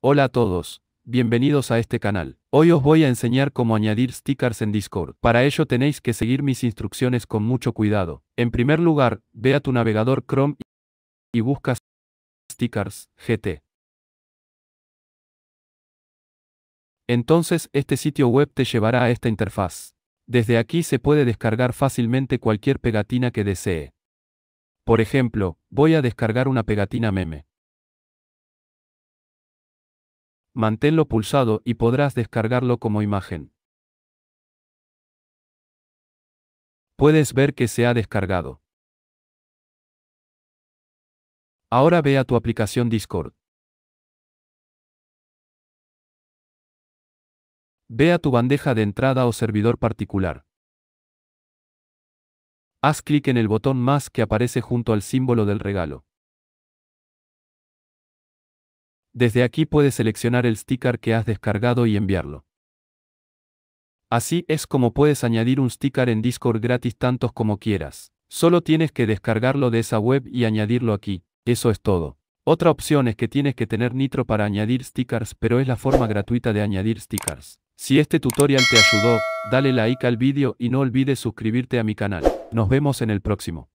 Hola a todos, bienvenidos a este canal. Hoy os voy a enseñar cómo añadir stickers en Discord. Para ello tenéis que seguir mis instrucciones con mucho cuidado. En primer lugar, ve a tu navegador Chrome y buscas stickers GT. Entonces este sitio web te llevará a esta interfaz. Desde aquí se puede descargar fácilmente cualquier pegatina que desee. Por ejemplo, voy a descargar una pegatina meme. manténlo pulsado y podrás descargarlo como imagen. Puedes ver que se ha descargado. Ahora ve a tu aplicación Discord. Ve a tu bandeja de entrada o servidor particular. Haz clic en el botón más que aparece junto al símbolo del regalo. Desde aquí puedes seleccionar el sticker que has descargado y enviarlo. Así es como puedes añadir un sticker en Discord gratis tantos como quieras. Solo tienes que descargarlo de esa web y añadirlo aquí. Eso es todo. Otra opción es que tienes que tener Nitro para añadir stickers, pero es la forma gratuita de añadir stickers. Si este tutorial te ayudó, dale like al vídeo y no olvides suscribirte a mi canal. Nos vemos en el próximo.